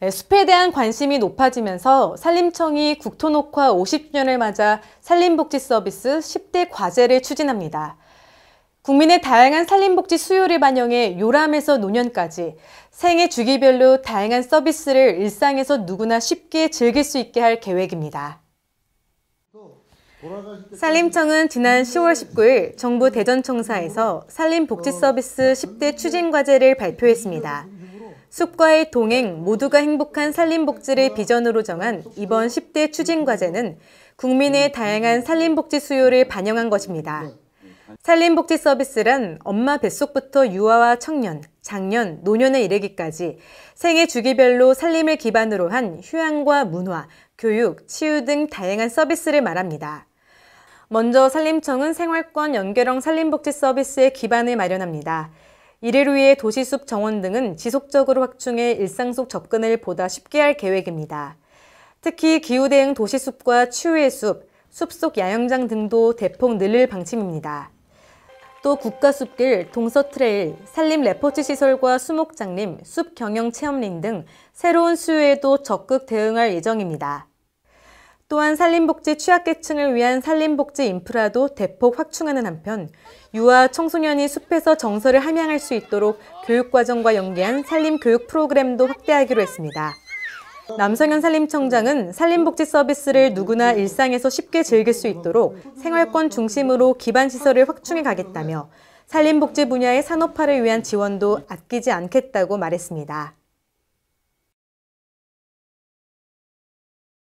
네, 숲에 대한 관심이 높아지면서 산림청이 국토녹화 50주년을 맞아 산림복지 서비스 10대 과제를 추진합니다. 국민의 다양한 산림복지 수요를 반영해 요람에서 노년까지 생애 주기별로 다양한 서비스를 일상에서 누구나 쉽게 즐길 수 있게 할 계획입니다. 산림청은 지난 10월 19일 정부 대전청사에서 산림복지서비스 10대 추진과제를 발표했습니다. 숲과의 동행, 모두가 행복한 산림복지를 비전으로 정한 이번 10대 추진과제는 국민의 다양한 산림복지 수요를 반영한 것입니다. 산림복지 서비스란 엄마 뱃속부터 유아와 청년, 장년, 노년에 이르기까지 생애 주기별로 산림을 기반으로 한 휴양과 문화, 교육, 치유 등 다양한 서비스를 말합니다. 먼저 산림청은 생활권 연결형 산림복지 서비스의 기반을 마련합니다. 이를 위해 도시숲 정원 등은 지속적으로 확충해 일상 속 접근을 보다 쉽게 할 계획입니다. 특히 기후 대응 도시숲과 추위의 숲, 숲속 야영장 등도 대폭 늘릴 방침입니다. 또 국가숲길, 동서트레일, 산림 레포츠 시설과 수목장림, 숲 경영 체험림 등 새로운 수요에도 적극 대응할 예정입니다. 또한 산림복지 취약계층을 위한 산림복지 인프라도 대폭 확충하는 한편 유아 청소년이 숲에서 정서를 함양할 수 있도록 교육과정과 연계한 산림교육 프로그램도 확대하기로 했습니다. 남성현 산림청장은 산림복지 서비스를 누구나 일상에서 쉽게 즐길 수 있도록 생활권 중심으로 기반시설을 확충해 가겠다며 산림복지 분야의 산업화를 위한 지원도 아끼지 않겠다고 말했습니다.